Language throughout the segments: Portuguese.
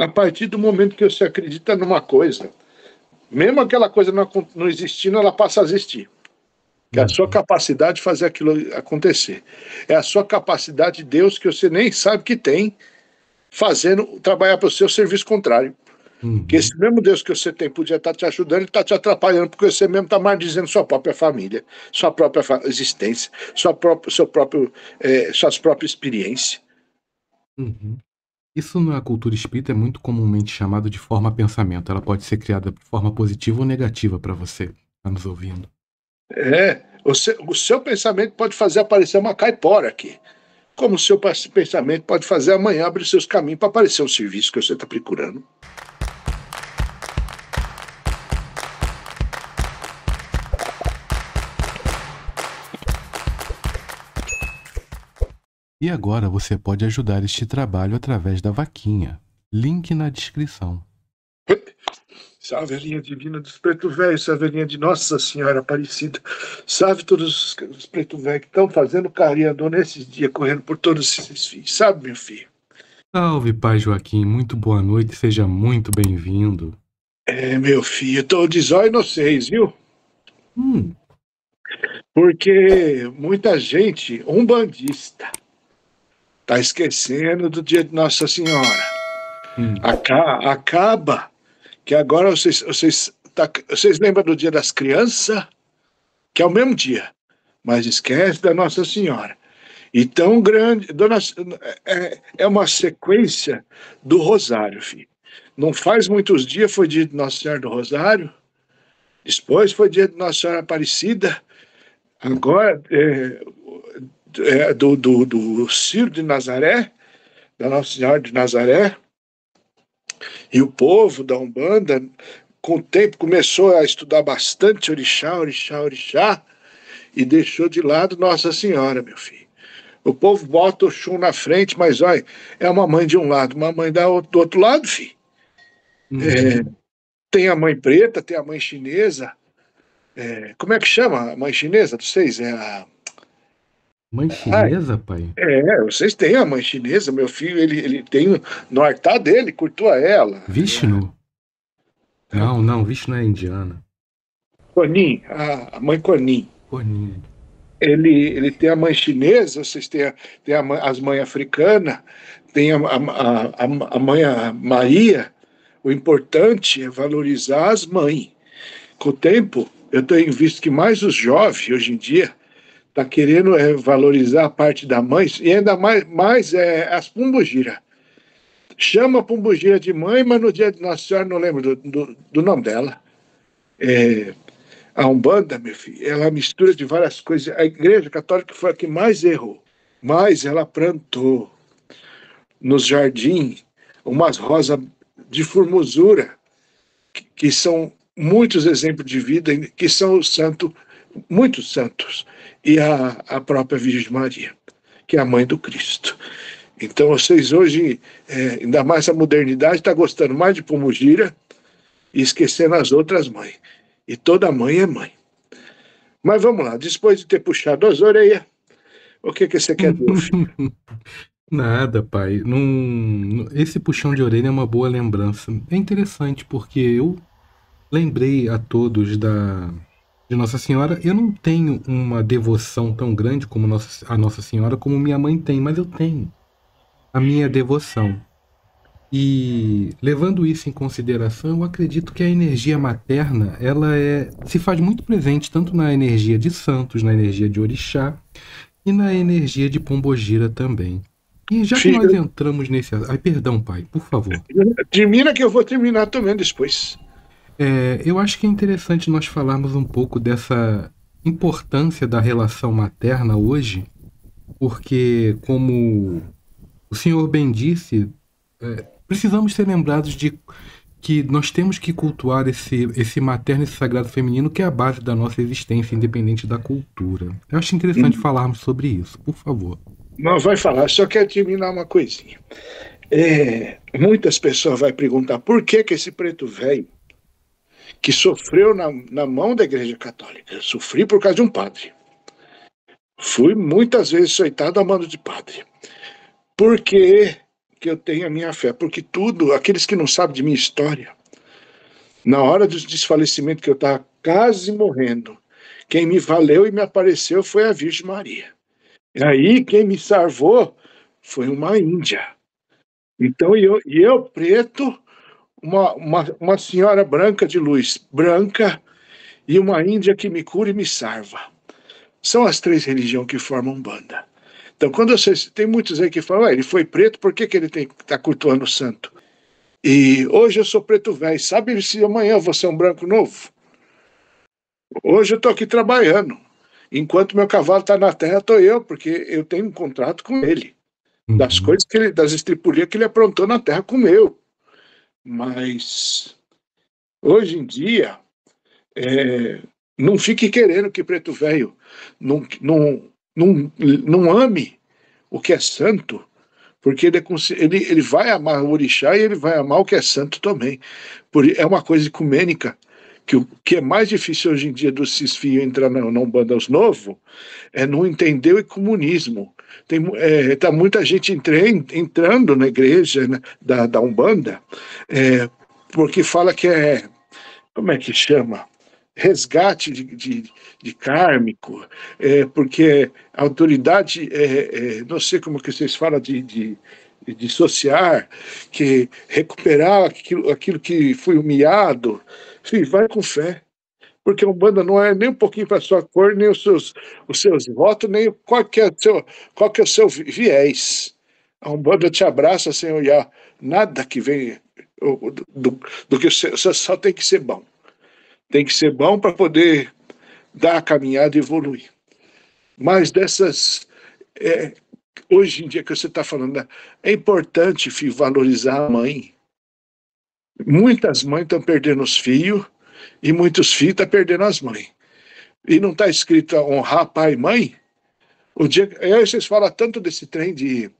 a partir do momento que você acredita numa coisa, mesmo aquela coisa não, não existindo, ela passa a existir. É a sua capacidade de fazer aquilo acontecer. É a sua capacidade de Deus que você nem sabe que tem, fazendo trabalhar para o seu serviço contrário. Uhum. Que esse mesmo Deus que você tem podia estar tá te ajudando, ele está te atrapalhando, porque você mesmo está mais dizendo sua própria família, sua própria fa existência, sua própria, seu próprio, é, suas próprias experiências. Uhum. Isso na cultura espírita é muito comumente chamado de forma pensamento. Ela pode ser criada de forma positiva ou negativa para você que está nos ouvindo. É, o seu, o seu pensamento pode fazer aparecer uma caipora aqui. Como o seu pensamento pode fazer amanhã abrir seus caminhos para aparecer o serviço que você está procurando. E agora você pode ajudar este trabalho através da vaquinha. Link na descrição. Salve a linha divina dos preto velho, salve a linha de Nossa Senhora Aparecida, salve todos os, os preto velho que estão fazendo carinha nesses dias, correndo por todos esses filhos, sabe, meu filho? Salve, pai Joaquim, muito boa noite, seja muito bem-vindo. É, meu filho, estou de zóio nos seis, viu? Hum. Porque muita gente, um bandista, Está esquecendo do dia de Nossa Senhora. Hum. Acaba, acaba que agora vocês, vocês, tá, vocês lembram do dia das crianças, que é o mesmo dia, mas esquece da Nossa Senhora. E tão grande. Dona, é, é uma sequência do Rosário, filho. Não faz muitos dias foi dia de Nossa Senhora do Rosário, depois foi dia de Nossa Senhora Aparecida, agora é, é, do, do, do Ciro de Nazaré, da Nossa Senhora de Nazaré, e o povo da Umbanda, com o tempo, começou a estudar bastante orixá, orixá, orixá, e deixou de lado Nossa Senhora, meu filho. O povo bota o chum na frente, mas olha, é uma mãe de um lado, uma mãe da outro, do outro lado, filho. Uhum. É, tem a mãe preta, tem a mãe chinesa. É, como é que chama a mãe chinesa? vocês é a. Mãe chinesa, pai? É, vocês têm a mãe chinesa. Meu filho, ele, ele tem no altar dele, curtou ela. Vishnu? É. Não, não, Vishnu é indiana. Conin, a, a mãe Conin. Conin. Ele, ele tem a mãe chinesa, vocês têm, a, têm a, as mães africanas, tem a, a, a, mãe a Maria. O importante é valorizar as mães. Com o tempo, eu tenho visto que mais os jovens, hoje em dia, está querendo é, valorizar a parte da mãe, e ainda mais, mais é, as pumbugira Chama a pombogira de mãe, mas no dia de Nossa Senhora não lembro do, do, do nome dela. É, a Umbanda, meu filho, ela mistura de várias coisas. A Igreja Católica foi a que mais errou, mas ela plantou nos jardins umas rosas de formosura, que, que são muitos exemplos de vida, que são os santo muitos santos e a, a própria Virgem Maria, que é a mãe do Cristo. Então vocês hoje, é, ainda mais a modernidade, está gostando mais de pumugira e esquecendo as outras mães. E toda mãe é mãe. Mas vamos lá, depois de ter puxado as orelhas, o que, que você quer do filho? Nada, pai. Num... Esse puxão de orelha é uma boa lembrança. É interessante porque eu lembrei a todos da de Nossa Senhora. Eu não tenho uma devoção tão grande como nossa, a Nossa Senhora como minha mãe tem, mas eu tenho a minha devoção. E levando isso em consideração, eu acredito que a energia materna, ela é se faz muito presente tanto na energia de santos, na energia de orixá e na energia de pombogira também. E já que nós entramos nesse, ai perdão, pai, por favor. Termina que eu vou terminar também depois. É, eu acho que é interessante nós falarmos um pouco dessa importância da relação materna hoje, porque, como o senhor bem disse, é, precisamos ser lembrados de que nós temos que cultuar esse, esse materno, esse sagrado feminino, que é a base da nossa existência, independente da cultura. Eu acho interessante hum. falarmos sobre isso, por favor. Não, vai falar, só quero terminar uma coisinha. É, muitas pessoas vão perguntar por que, que esse preto velho que sofreu na, na mão da Igreja Católica. Eu sofri por causa de um padre. Fui muitas vezes soitado a mando de padre. Por que, que eu tenho a minha fé? Porque tudo, aqueles que não sabem de minha história, na hora do desfalecimento que eu estava quase morrendo, quem me valeu e me apareceu foi a Virgem Maria. E aí quem me salvou foi uma índia. Então, eu, eu preto, uma, uma, uma senhora branca de luz branca e uma índia que me cura e me salva. São as três religiões que formam banda. Então, quando você tem muitos aí que falam, ah, ele foi preto, por que, que ele tem está cultuando o santo? E hoje eu sou preto velho, sabe se amanhã eu vou ser é um branco novo? Hoje eu estou aqui trabalhando. Enquanto meu cavalo está na terra, estou eu, porque eu tenho um contrato com ele. Das uhum. coisas que ele, das estripulias que ele aprontou na terra com o meu. Mas hoje em dia, é, não fique querendo que preto velho não, não, não, não ame o que é santo, porque ele, é ele, ele vai amar o orixá e ele vai amar o que é santo também. Por, é uma coisa ecumênica que o que é mais difícil hoje em dia do Cisfio entrar na, na Umbanda aos novo é não entender o comunismo. Tem é, tá muita gente entre, entrando na igreja né, da, da Umbanda é, porque fala que é. Como é que chama? Resgate de, de, de kármico, é, porque a autoridade, é, é não sei como que vocês falam de, de dissociar, que recuperar aquilo, aquilo que foi humilhado, Sim, vai com fé. Porque a Umbanda não é nem um pouquinho para a sua cor, nem os seus, os seus votos, nem qual que, é o seu, qual que é o seu viés. A Umbanda te abraça, sem olhar Nada que vem do, do, do que você só tem que ser bom. Tem que ser bom para poder dar a caminhada e evoluir. Mas dessas é, hoje em dia que você está falando, né? é importante filho, valorizar a mãe. Muitas mães estão perdendo os filhos e muitos filhos estão tá perdendo as mães. E não está escrito honrar pai e mãe? O dia, aí vocês falam tanto desse trem de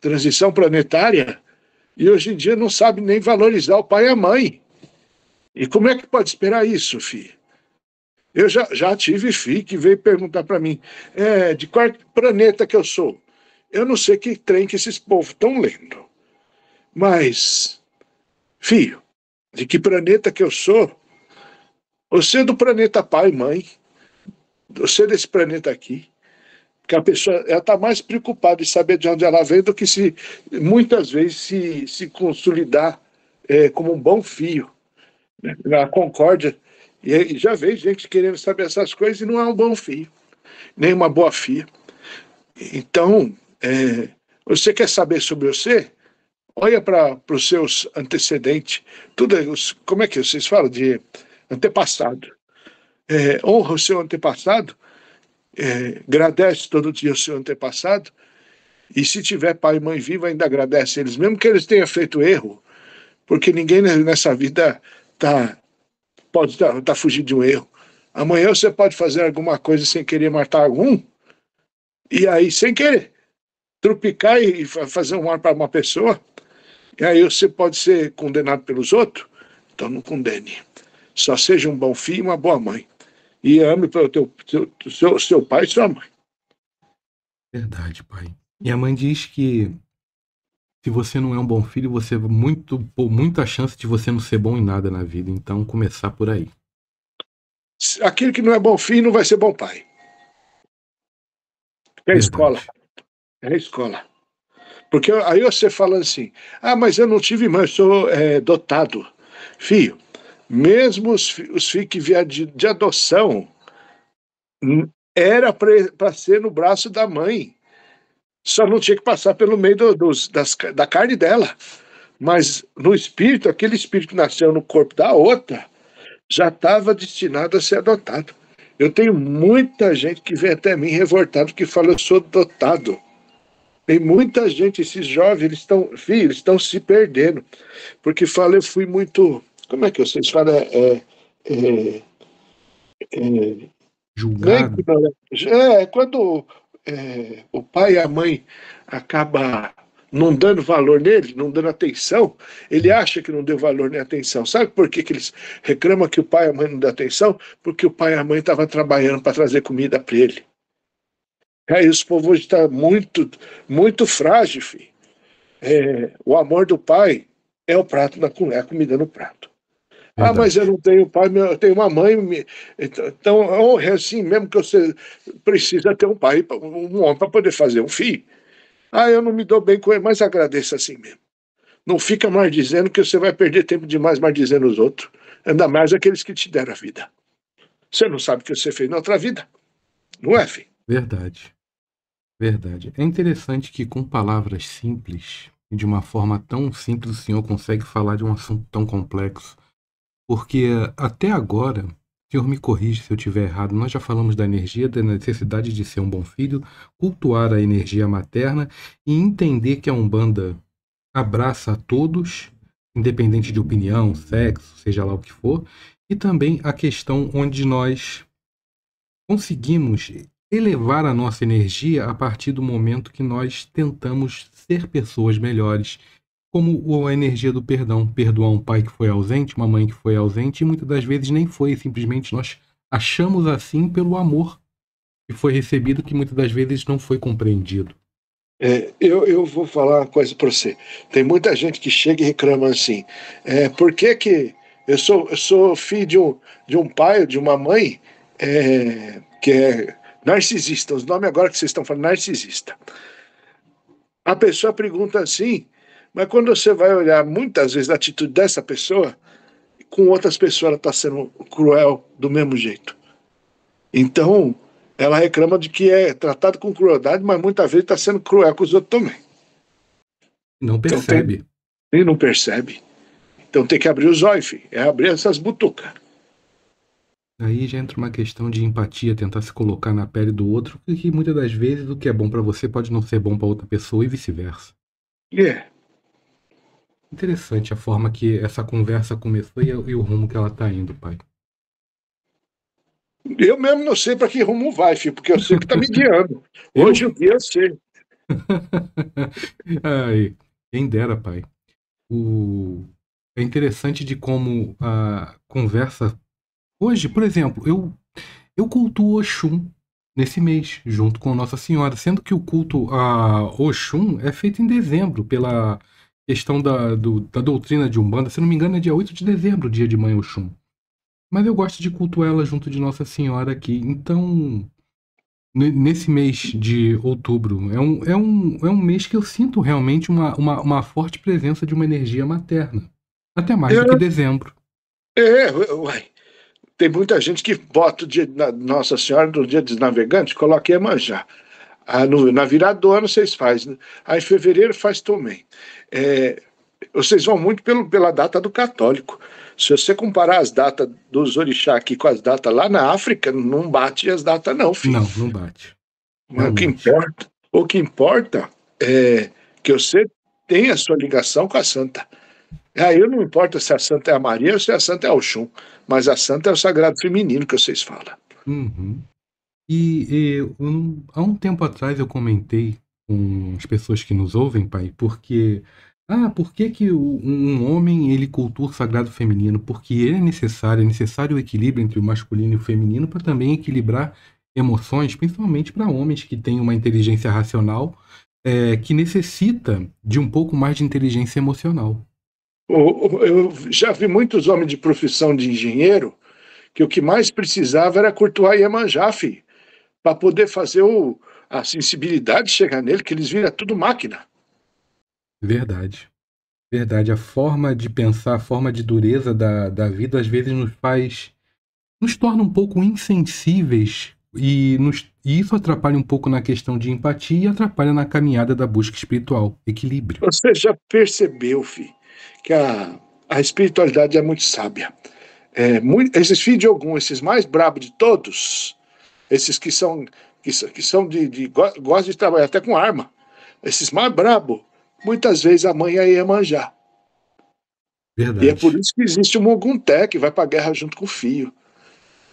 transição planetária e hoje em dia não sabe nem valorizar o pai e a mãe. E como é que pode esperar isso, filho? Eu já, já tive filho que veio perguntar para mim, é, de qual planeta que eu sou? Eu não sei que trem que esses povos estão lendo. Mas, filho, de que planeta que eu sou? Você é do planeta pai e mãe. Você é desse planeta aqui. Que a pessoa está mais preocupada em saber de onde ela vem do que se, muitas vezes, se, se consolidar é, como um bom fio. Né? Na concórdia, e já vejo gente querendo saber essas coisas e não é um bom fio, nem uma boa fia. Então, é, você quer saber sobre você? Olha para os seus antecedentes, tudo, é, como é que é? vocês falam de antepassado. É, honra o seu antepassado, é, agradece todo dia o seu antepassado, e se tiver pai e mãe viva, ainda agradece eles, mesmo que eles tenham feito erro, porque ninguém nessa vida tá, pode estar tá, tá fugindo de um erro. Amanhã você pode fazer alguma coisa sem querer matar algum, e aí, sem querer, trupicar e fazer um mal para uma pessoa, e aí você pode ser condenado pelos outros? Então não condene. Só seja um bom filho e uma boa mãe. E ame o teu, teu, seu, seu pai e sua mãe. Verdade, pai. Minha mãe diz que se você não é um bom filho, você é muito por muita chance de você não ser bom em nada na vida. Então começar por aí. Aquele que não é bom filho não vai ser bom pai. É a escola. É a escola. Porque aí você fala assim, ah, mas eu não tive mãe, eu sou é, dotado. Filho, mesmo os, os filhos que vieram de, de adoção, era para ser no braço da mãe. Só não tinha que passar pelo meio do, dos, das, da carne dela. Mas no espírito, aquele espírito que nasceu no corpo da outra, já estava destinado a ser adotado. Eu tenho muita gente que vem até mim revoltado que fala: eu sou dotado. Tem muita gente, esses jovens, eles estão, filho, eles estão se perdendo. Porque fala, eu fui muito. Como é que vocês falam? É, é, é, é Julgado. É, é. é, quando é, o pai e a mãe acaba não dando valor nele, não dando atenção, ele acha que não deu valor nem atenção. Sabe por que, que eles reclamam que o pai e a mãe não dão atenção? Porque o pai e a mãe estavam trabalhando para trazer comida para ele. É, esse povo hoje está muito, muito frágil, filho. É, o amor do pai é o prato na é a comida no prato. Ah, Verdade. Ah, mas eu não tenho pai, eu tenho uma mãe. Então, então é assim mesmo que você precisa ter um pai, um homem para poder fazer um filho. Ah, eu não me dou bem com ele, mas agradeço assim mesmo. Não fica mais dizendo que você vai perder tempo demais mais dizendo os outros. Ainda mais aqueles que te deram a vida. Você não sabe o que você fez na outra vida. Não é, filho? Verdade. Verdade. É interessante que com palavras simples, e de uma forma tão simples, o senhor consegue falar de um assunto tão complexo. Porque até agora, o senhor me corrige se eu estiver errado, nós já falamos da energia, da necessidade de ser um bom filho, cultuar a energia materna e entender que a Umbanda abraça a todos, independente de opinião, sexo, seja lá o que for, e também a questão onde nós conseguimos elevar a nossa energia a partir do momento que nós tentamos ser pessoas melhores, como a energia do perdão, perdoar um pai que foi ausente, uma mãe que foi ausente, e muitas das vezes nem foi, simplesmente nós achamos assim pelo amor que foi recebido, que muitas das vezes não foi compreendido. É, eu, eu vou falar uma coisa para você. Tem muita gente que chega e reclama assim: é, por que, que eu, sou, eu sou filho de um, de um pai, de uma mãe é, que é narcisista, os nomes agora que vocês estão falando, narcisista. A pessoa pergunta assim, mas quando você vai olhar muitas vezes a atitude dessa pessoa, com outras pessoas ela está sendo cruel do mesmo jeito. Então, ela reclama de que é tratado com crueldade, mas muitas vezes está sendo cruel com os outros também. Não percebe. Então, tem... E não percebe. Então tem que abrir os olhos, filho. é abrir essas butucas. Aí já entra uma questão de empatia, tentar se colocar na pele do outro, que muitas das vezes o que é bom para você pode não ser bom para outra pessoa e vice-versa. É. Interessante a forma que essa conversa começou e, e o rumo que ela tá indo, pai. Eu mesmo não sei para que rumo vai, filho, porque eu sei que tá me guiando. Hoje eu, eu sei. Ai, quem dera, pai. O... É interessante de como a conversa Hoje, por exemplo, eu, eu cultuo Oxum nesse mês, junto com Nossa Senhora, sendo que o culto a Oxum é feito em dezembro, pela questão da, do, da doutrina de Umbanda, se não me engano é dia 8 de dezembro, dia de Mãe Oxum. Mas eu gosto de cultuar ela junto de Nossa Senhora aqui, então nesse mês de outubro. É um, é um, é um mês que eu sinto realmente uma, uma, uma forte presença de uma energia materna. Até mais do é. que dezembro. É, uai. Tem muita gente que bota o dia na Nossa Senhora no dia dos navegantes, coloca Iemanjá. Ah, no, na virada do ano vocês fazem. Né? Aí ah, em fevereiro faz também. É, vocês vão muito pelo, pela data do católico. Se você comparar as datas dos orixás aqui com as datas lá na África, não bate as datas, não, filho. Não, não bate. Mas o que importa, o que importa é que você tenha a sua ligação com a santa. Aí é, não importa se a santa é a Maria ou se a santa é o Oxum, mas a santa é o sagrado feminino que vocês falam. Uhum. E, e um, há um tempo atrás eu comentei com as pessoas que nos ouvem, pai, porque ah, por que, que um homem ele cultua o sagrado feminino? Porque ele é necessário, é necessário o equilíbrio entre o masculino e o feminino para também equilibrar emoções, principalmente para homens que têm uma inteligência racional é, que necessita de um pouco mais de inteligência emocional. Eu já vi muitos homens de profissão de engenheiro que o que mais precisava era curtuar Iemanjá, para poder fazer o, a sensibilidade chegar nele, que eles viram tudo máquina. Verdade. Verdade. A forma de pensar, a forma de dureza da, da vida, às vezes nos faz. nos torna um pouco insensíveis e, nos, e isso atrapalha um pouco na questão de empatia e atrapalha na caminhada da busca espiritual. Equilíbrio. Você já percebeu, filho? que a, a espiritualidade é muito sábia. É, muito, esses filhos de algum esses mais brabos de todos, esses que são que, que são de, de gostam de trabalhar até com arma, esses mais brabo, muitas vezes a mãe aí é manjar Verdade. E é por isso que existe o Mogunté, que vai para a guerra junto com o fio.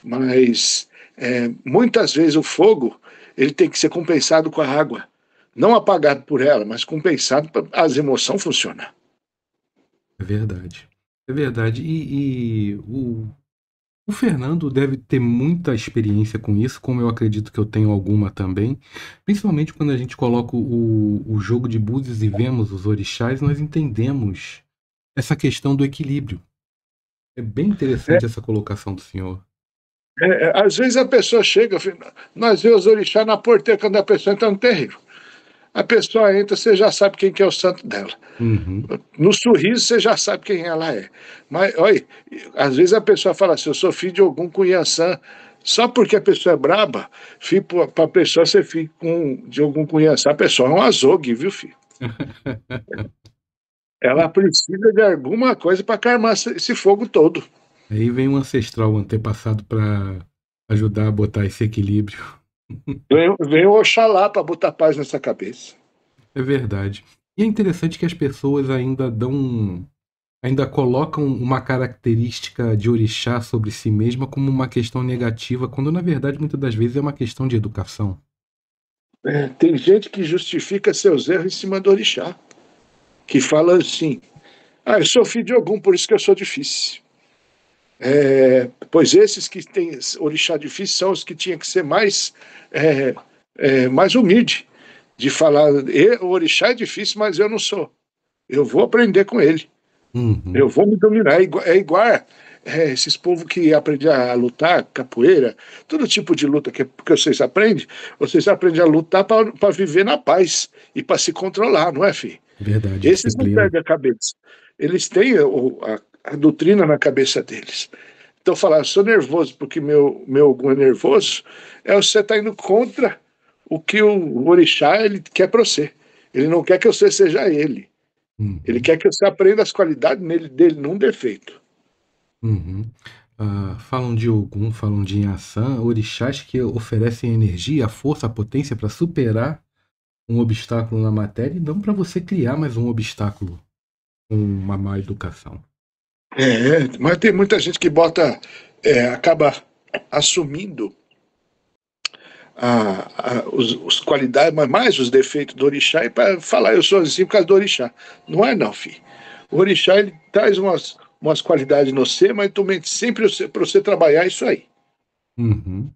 Mas é, muitas vezes o fogo ele tem que ser compensado com a água. Não apagado por ela, mas compensado para as emoções funcionar. É verdade. É verdade. E, e o, o Fernando deve ter muita experiência com isso, como eu acredito que eu tenho alguma também. Principalmente quando a gente coloca o, o jogo de búzios e vemos os orixás, nós entendemos essa questão do equilíbrio. É bem interessante é. essa colocação do senhor. É, é às vezes a pessoa chega, nós vemos os orixás na porteira quando a pessoa é no terreiro a pessoa entra, você já sabe quem que é o santo dela. Uhum. No sorriso, você já sabe quem ela é. Mas, olha, às vezes a pessoa fala assim, eu sou filho de algum cunhaçã, só porque a pessoa é braba, para a pessoa ser filho com, de algum cunhaçã, a pessoa é um azogue, viu, filho? ela precisa de alguma coisa para carmar esse fogo todo. Aí vem um ancestral, um antepassado, para ajudar a botar esse equilíbrio. Vem, o Oxalá para botar paz nessa cabeça. É verdade. E é interessante que as pessoas ainda dão. ainda colocam uma característica de orixá sobre si mesma como uma questão negativa, quando na verdade muitas das vezes é uma questão de educação. É, tem gente que justifica seus erros em cima do orixá, que fala assim: ah, eu sou filho de algum, por isso que eu sou difícil. É, pois esses que têm orixá difícil são os que tinham que ser mais, é, é, mais humilde, de falar, o orixá é difícil, mas eu não sou. Eu vou aprender com ele. Uhum. Eu vou me dominar. É igual, é igual é, esses povos que aprendem a lutar, capoeira, todo tipo de luta que, que vocês aprendem, vocês aprendem a lutar para viver na paz e para se controlar, não é, filho? Verdade. Esses não perdem a cabeça. Eles têm o, a, a doutrina na cabeça deles. Então, falar, eu sou nervoso porque meu, meu Ogum é nervoso, é você tá indo contra o que o orixá ele quer para você. Ele não quer que você seja ele. Uhum. Ele quer que você aprenda as qualidades nele, dele, não defeito. Uhum. Uh, falam de Ogum, falam de Inhaçã, orixás que oferecem energia, força, potência para superar um obstáculo na matéria e não para você criar mais um obstáculo, uma má educação. É, mas tem muita gente que bota, é, acaba assumindo a, a, os, os, qualidades, mas mais os defeitos do orixá e para falar eu sou assim por causa do orixá. Não é não, filho. O orixá ele traz umas, umas qualidades no ser, mas tu mente sempre para você trabalhar é isso aí. Uhum.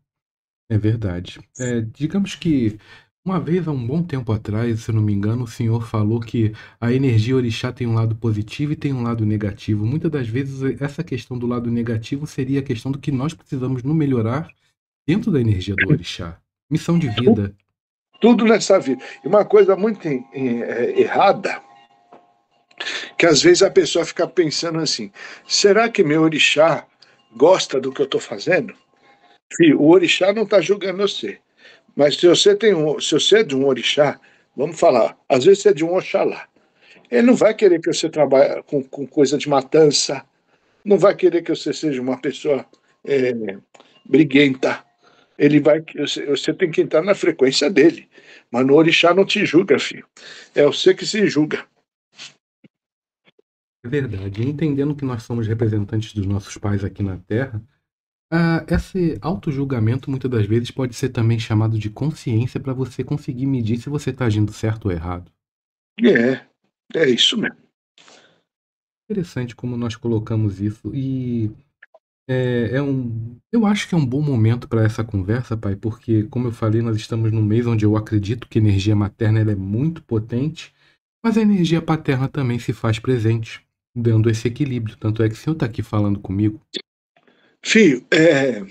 É verdade. É, digamos que uma vez, há um bom tempo atrás, se eu não me engano, o senhor falou que a energia orixá tem um lado positivo e tem um lado negativo. Muitas das vezes, essa questão do lado negativo seria a questão do que nós precisamos no melhorar dentro da energia do orixá. Missão de vida. Tudo nessa vida. E uma coisa muito em, em, é, errada, que às vezes a pessoa fica pensando assim: será que meu orixá gosta do que eu estou fazendo? o orixá não está julgando você. Mas se você, tem um, se você é de um orixá, vamos falar, às vezes você é de um oxalá. Ele não vai querer que você trabalhe com, com coisa de matança, não vai querer que você seja uma pessoa é, briguenta. Ele vai, você, você tem que entrar na frequência dele. Mas no orixá não te julga, filho. É você que se julga. É verdade. Entendendo que nós somos representantes dos nossos pais aqui na Terra, ah, esse auto-julgamento muitas das vezes pode ser também chamado de consciência para você conseguir medir se você está agindo certo ou errado. É, é isso mesmo. Interessante como nós colocamos isso e é, é um, eu acho que é um bom momento para essa conversa, pai, porque como eu falei, nós estamos num mês onde eu acredito que a energia materna é muito potente, mas a energia paterna também se faz presente, dando esse equilíbrio. Tanto é que o senhor está aqui falando comigo, Fio, é,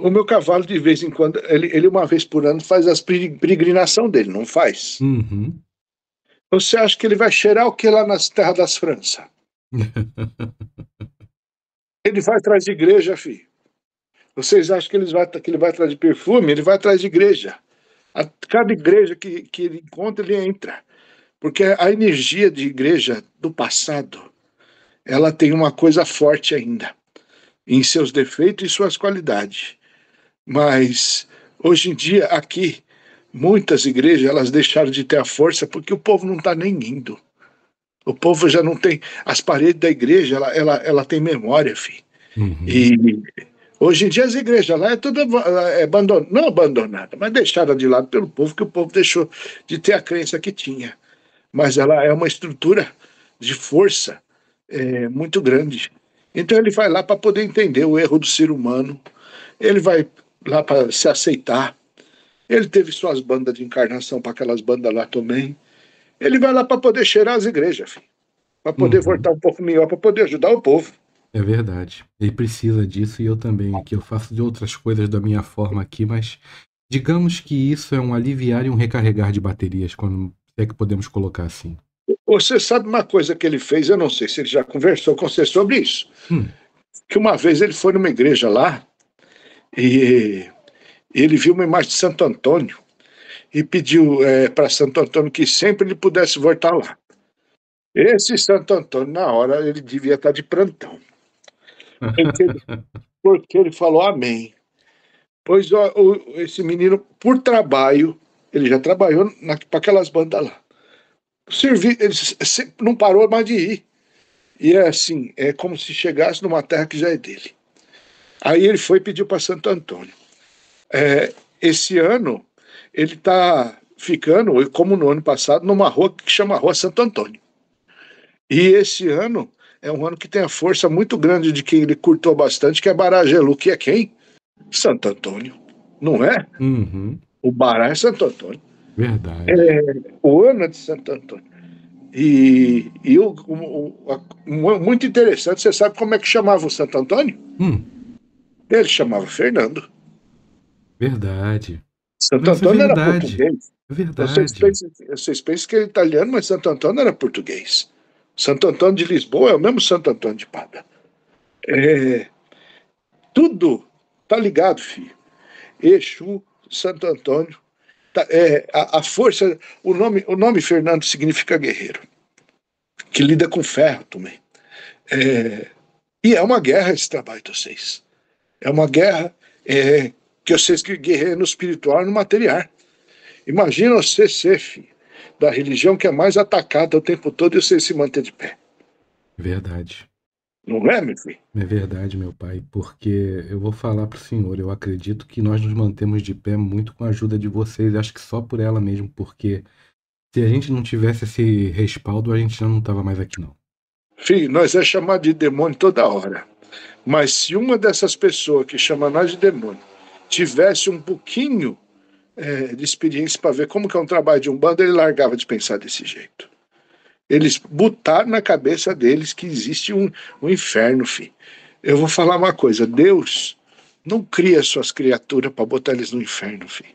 o meu cavalo, de vez em quando, ele, ele uma vez por ano faz as peregrinação dele, não faz? Uhum. Você acha que ele vai cheirar o que lá nas terras das França? ele vai atrás de igreja, filho. Vocês acham que ele vai, que ele vai atrás de perfume? Ele vai atrás de igreja. A, cada igreja que, que ele encontra, ele entra. Porque a energia de igreja do passado, ela tem uma coisa forte ainda em seus defeitos e suas qualidades. Mas hoje em dia aqui muitas igrejas elas deixaram de ter a força porque o povo não está nem indo. O povo já não tem as paredes da igreja, ela ela, ela tem memória, filho. Uhum. E hoje em dia as igrejas lá é toda é abandon, não abandonada, mas deixada de lado pelo povo que o povo deixou de ter a crença que tinha. Mas ela é uma estrutura de força é, muito grande. Então ele vai lá para poder entender o erro do ser humano, ele vai lá para se aceitar. Ele teve suas bandas de encarnação para aquelas bandas lá também. Ele vai lá para poder cheirar as igrejas, para poder uhum. voltar um pouco melhor, para poder ajudar o povo. É verdade. Ele precisa disso e eu também aqui. Eu faço de outras coisas da minha forma aqui, mas digamos que isso é um aliviar e um recarregar de baterias, quando é que podemos colocar assim. Você sabe uma coisa que ele fez, eu não sei se ele já conversou com você sobre isso, hum. que uma vez ele foi numa igreja lá e ele viu uma imagem de Santo Antônio e pediu é, para Santo Antônio que sempre ele pudesse voltar lá. Esse Santo Antônio, na hora, ele devia estar tá de plantão. Porque ele, porque ele falou amém. Pois ó, esse menino, por trabalho, ele já trabalhou para aquelas bandas lá servir, ele é não parou mais de ir. E é assim, é como se chegasse numa terra que já é dele. Aí ele foi e pediu para Santo Antônio. É, esse ano ele está ficando, como no ano passado, numa rua que chama Rua Santo Antônio. E esse ano é um ano que tem a força muito grande de quem ele curtou bastante, que é Baragelu, que é quem? Santo Antônio, não é? Uhum. O Bará é Santo Antônio. Verdade. É, o Ana de Santo Antônio. E, e o, o, muito interessante, você sabe como é que chamava o Santo Antônio? Hum. Ele chamava Fernando. Verdade. Santo mas é Antônio é era português. É verdade. Vocês pensam, vocês pensam que ele é italiano, mas Santo Antônio era português. Santo Antônio de Lisboa é o mesmo Santo Antônio de Pada É, tudo tá ligado, filho. Exu, Santo Antônio, Tá, é, a, a, força, o nome, o nome Fernando significa guerreiro, que lida com ferro também. É, e é uma guerra esse trabalho de vocês. É uma guerra é, que vocês guerreiam no espiritual e no material. Imagina você ser, filho, da religião que é mais atacada o tempo todo e você se manter de pé. Verdade. Não é, meu filho? É verdade, meu pai, porque eu vou falar para o senhor, eu acredito que nós nos mantemos de pé muito com a ajuda de vocês, acho que só por ela mesmo, porque se a gente não tivesse esse respaldo, a gente já não estava mais aqui, não. Filho, nós é chamado de demônio toda hora. Mas se uma dessas pessoas que chama nós de demônio tivesse um pouquinho é, de experiência para ver como que é um trabalho de um bando, ele largava de pensar desse jeito. Eles botaram na cabeça deles que existe um, um inferno, filho. Eu vou falar uma coisa: Deus não cria suas criaturas para botar eles no inferno, filho.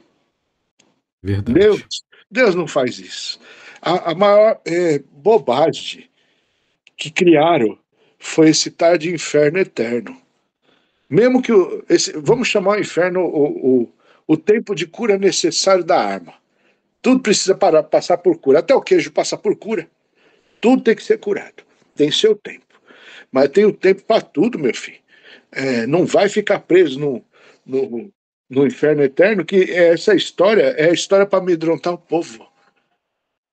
Verdade. Deus, Deus não faz isso. A, a maior é, bobagem que criaram foi esse tal de inferno eterno. Mesmo que o, esse, vamos chamar o inferno o, o, o tempo de cura necessário da arma. Tudo precisa passar por cura. Até o queijo passa por cura. Tudo tem que ser curado. Tem seu tempo. Mas tem o tempo para tudo, meu filho. É, não vai ficar preso no, no, no inferno eterno, que essa história é a história para amedrontar o povo.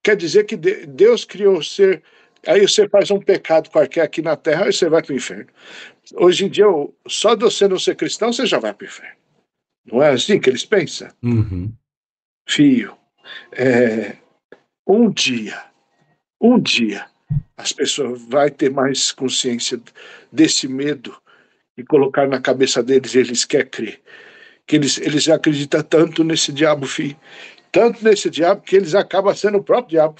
Quer dizer que Deus criou o ser. Aí você faz um pecado qualquer aqui na terra, aí você vai para o inferno. Hoje em dia, só de você não ser cristão, você já vai para o inferno. Não é assim que eles pensam? Uhum. Fio, é, um dia um dia as pessoas vão ter mais consciência desse medo e colocar na cabeça deles, eles querem crer. Que eles, eles acreditam tanto nesse diabo, filho, tanto nesse diabo, que eles acabam sendo o próprio diabo.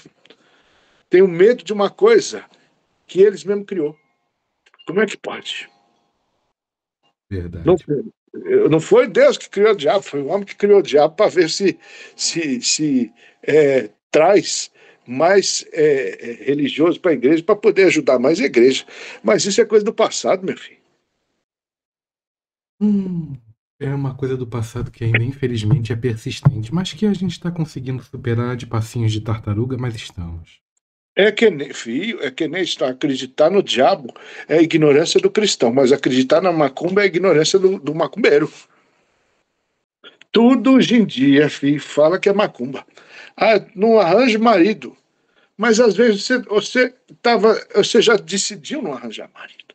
Tem o um medo de uma coisa que eles mesmo criou. Como é que pode? Verdade. Não, eh, não foi Deus que criou o diabo, foi o homem que criou o diabo para ver se, se, se é, traz mais é, é, religioso para a igreja, para poder ajudar mais a igreja. Mas isso é coisa do passado, meu filho. Hum, é uma coisa do passado que ainda, infelizmente, é persistente, mas que a gente está conseguindo superar de passinhos de tartaruga, mas estamos. É que nem, filho, é que nem está. Acreditar no diabo é a ignorância do cristão, mas acreditar na macumba é a ignorância do, do macumbeiro. Tudo hoje em dia, filho, fala que é macumba. Ah, não arranja marido. Mas às vezes você, você, tava, você já decidiu não arranjar marido.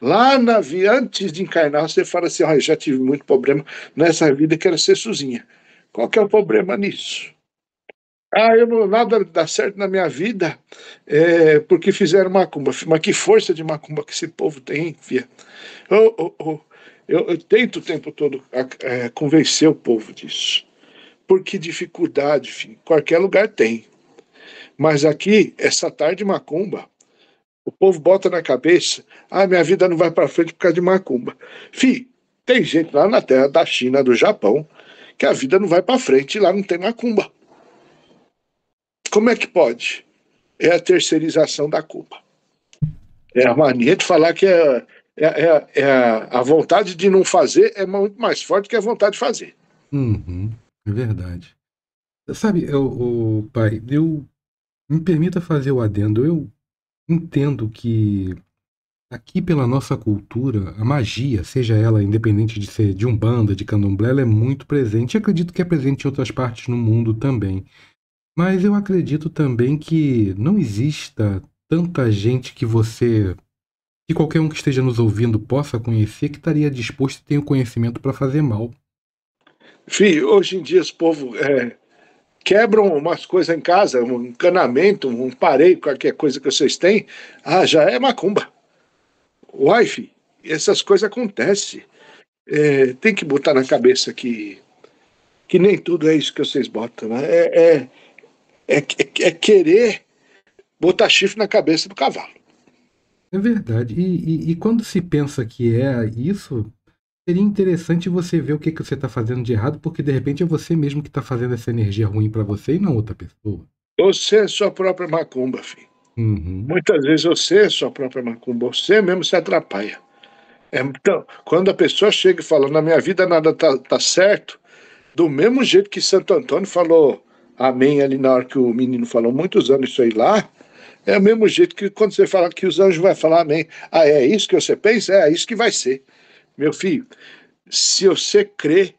Lá na vida, antes de encarnar, você fala assim: ah, já tive muito problema nessa vida, quero ser sozinha. Qual que é o problema nisso? Ah, eu não, nada dá certo na minha vida é, porque fizeram macumba. Mas que força de macumba que esse povo tem, hein, filha? Oh, oh, oh. Eu, eu tento o tempo todo é, convencer o povo disso. Porque dificuldade, enfim, qualquer lugar tem. Mas aqui, essa tarde macumba, o povo bota na cabeça: ah, minha vida não vai para frente por causa de macumba. Fih, tem gente lá na terra da China, do Japão, que a vida não vai para frente e lá não tem macumba. Como é que pode? É a terceirização da culpa. É a mania de falar que é é, é, é, a vontade de não fazer é muito mais forte que a vontade de fazer. Uhum, é verdade. Sabe, eu, o pai, eu me permita fazer o adendo. Eu entendo que aqui pela nossa cultura, a magia, seja ela independente de ser de umbanda, de candomblé, ela é muito presente. Eu acredito que é presente em outras partes no mundo também. Mas eu acredito também que não exista tanta gente que você que qualquer um que esteja nos ouvindo possa conhecer que estaria disposto e tem o conhecimento para fazer mal. Filho, hoje em dia os povo é, quebram umas coisas em casa, um encanamento, um pareio, qualquer coisa que vocês têm, ah, já é macumba. Uai, essas coisas acontecem. É, tem que botar na cabeça que, que nem tudo é isso que vocês botam. Né? É, é, é, é querer botar chifre na cabeça do cavalo. É verdade. E, e, e quando se pensa que é isso, seria interessante você ver o que, que você está fazendo de errado, porque de repente é você mesmo que está fazendo essa energia ruim para você e não outra pessoa. Você é sua própria macumba, filho. Uhum. Muitas vezes você é sua própria macumba, você mesmo se atrapalha. É, então, quando a pessoa chega e fala, na minha vida nada tá, tá certo, do mesmo jeito que Santo Antônio falou amém ali na hora que o menino falou, muitos anos isso aí lá, é o mesmo jeito que quando você fala que os anjos vão falar amém. Ah, é isso que você pensa? É, é isso que vai ser. Meu filho, se você crê,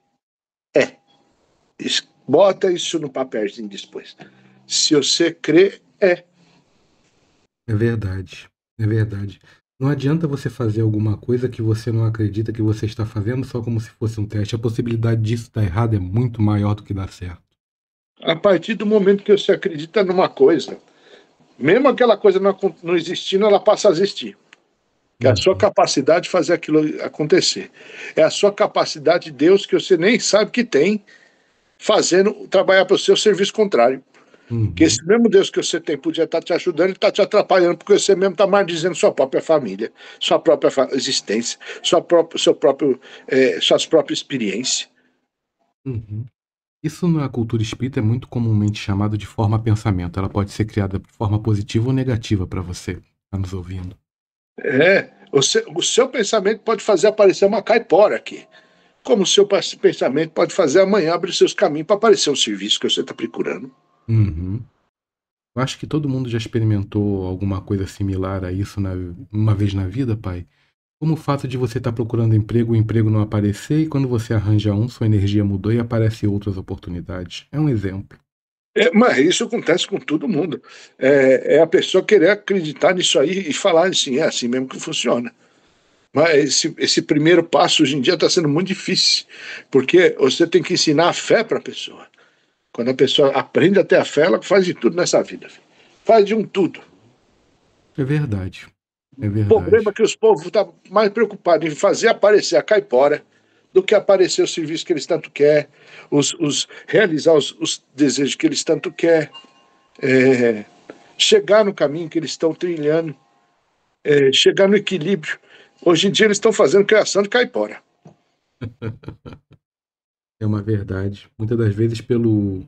é. Bota isso no papelzinho depois. Se você crê, é. É verdade. É verdade. Não adianta você fazer alguma coisa que você não acredita que você está fazendo só como se fosse um teste. A possibilidade disso dar tá errado é muito maior do que dar certo. A partir do momento que você acredita numa coisa, mesmo aquela coisa não, não existindo, ela passa a existir. É a sua capacidade de fazer aquilo acontecer. É a sua capacidade de Deus que você nem sabe que tem, fazendo trabalhar para o seu serviço contrário. Uhum. Que esse mesmo Deus que você tem podia estar te ajudando, ele está te atrapalhando, porque você mesmo está maldizendo sua própria família, sua própria existência, sua própria, seu próprio, é, suas próprias experiências. Uhum. Isso na cultura espírita é muito comumente chamado de forma pensamento. Ela pode ser criada de forma positiva ou negativa para você que está nos ouvindo. É, o seu, o seu pensamento pode fazer aparecer uma caipora aqui. Como o seu pensamento pode fazer amanhã abrir seus caminhos para aparecer um serviço que você está procurando. Uhum. Eu acho que todo mundo já experimentou alguma coisa similar a isso na, uma vez na vida, pai. Como o fato de você estar tá procurando emprego, o emprego não aparecer e quando você arranja um, sua energia mudou e aparecem outras oportunidades. É um exemplo. É, mas isso acontece com todo mundo. É, é, a pessoa querer acreditar nisso aí e falar assim, é assim mesmo que funciona. Mas esse, esse primeiro passo hoje em dia está sendo muito difícil, porque você tem que ensinar a fé para a pessoa. Quando a pessoa aprende a ter a fé, ela faz de tudo nessa vida. Faz de um tudo. É verdade. É Problema é que os povos estão tá mais preocupados em fazer aparecer a caipora do que aparecer o serviço que eles tanto querem, os, os, realizar os, os, desejos que eles tanto querem, é, chegar no caminho que eles estão trilhando, é, chegar no equilíbrio. Hoje em dia eles estão fazendo criação de caipora. É uma verdade. Muitas das vezes pelo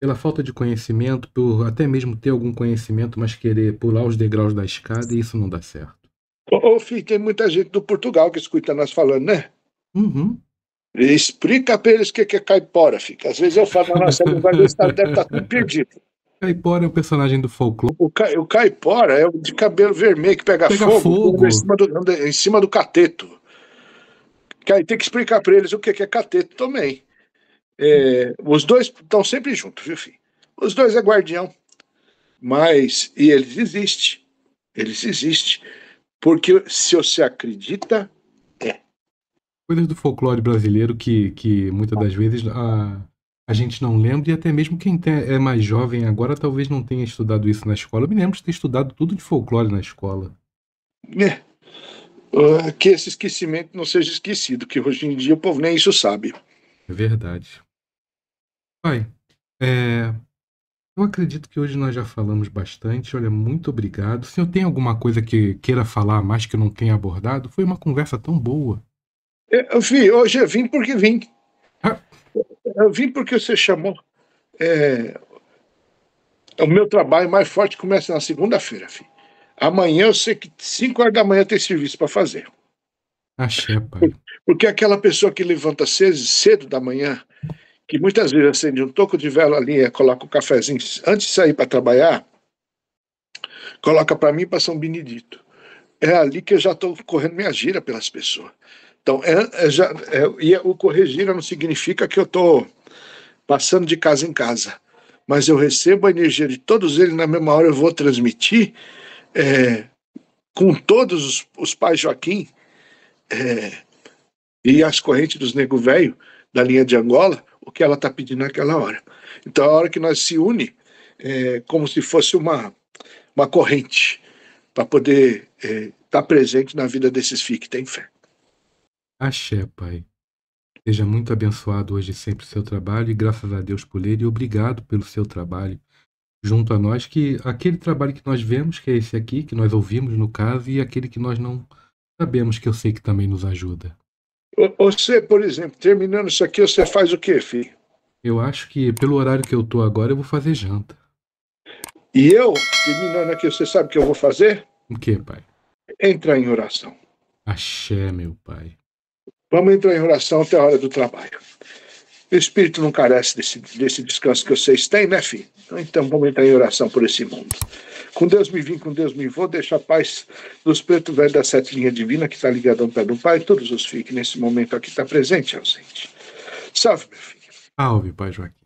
pela falta de conhecimento, por até mesmo ter algum conhecimento, mas querer pular os degraus da escada e isso não dá certo. Ô, ô filho, tem muita gente do Portugal que escuta nós falando, né? Uhum. Explica para eles o que, que é caipora, fica. Às vezes eu falo, nossa, não vai gostar, deve estar tá tudo perdido. Caipora é o personagem do folclore. O, ca, o caipora é o de cabelo vermelho que pega, pega fogo, fogo. Em, cima do, em cima do cateto. Tem que explicar para eles o que, que é cateto também. É, os dois estão sempre juntos, viu, filho? Os dois é guardião. Mas, e eles existem. Eles existem. Porque se você acredita, é. Coisas do folclore brasileiro que, que muitas das vezes a, a gente não lembra, e até mesmo quem tem, é mais jovem agora talvez não tenha estudado isso na escola. Eu me lembro de ter estudado tudo de folclore na escola. É. Uh, que esse esquecimento não seja esquecido, que hoje em dia o povo nem isso sabe. É verdade. Pai, é, eu acredito que hoje nós já falamos bastante. Olha, muito obrigado. Se eu tenho alguma coisa que queira falar mais que não tenha abordado, foi uma conversa tão boa. Eu vi, hoje eu vim porque vim. Ah. Eu vim porque você chamou. É... é o meu trabalho mais forte começa na segunda-feira, filho. Amanhã eu sei que 5 horas da manhã tem serviço para fazer. Achei, pai. Porque aquela pessoa que levanta cedo, cedo da manhã que muitas vezes acende assim, um toco de vela ali, é, coloca o um cafezinho antes de sair para trabalhar, coloca para mim para São Benedito. É ali que eu já estou correndo minha gira pelas pessoas. Então, é, é já, é, e é, o correr gira não significa que eu estou passando de casa em casa, mas eu recebo a energia de todos eles, na mesma hora eu vou transmitir é, com todos os, os pais Joaquim é, e as correntes dos nego velho da linha de Angola, o que ela está pedindo naquela hora. Então, é a hora que nós se une, é como se fosse uma, uma corrente para poder estar é, tá presente na vida desses filhos que têm fé. Axé, Pai. Seja muito abençoado hoje e sempre o seu trabalho e graças a Deus por ele e obrigado pelo seu trabalho junto a nós, que aquele trabalho que nós vemos, que é esse aqui, que nós ouvimos no caso, e aquele que nós não sabemos, que eu sei que também nos ajuda. Você, por exemplo, terminando isso aqui, você faz o quê, filho? Eu acho que pelo horário que eu tô agora, eu vou fazer janta. E eu, terminando aqui, você sabe o que eu vou fazer? O que, pai? Entrar em oração. Axé, meu pai. Vamos entrar em oração até a hora do trabalho. O espírito não carece desse, desse descanso que vocês têm, né, filho? Então, então vamos entrar em oração por esse mundo. Com Deus me vim, com Deus me vou, deixa a paz dos preto velho da sete linha divina que está ligada ao pé do Pai, todos os filhos que nesse momento aqui está presente e ausente. Salve, meu filho. Salve, Pai Joaquim.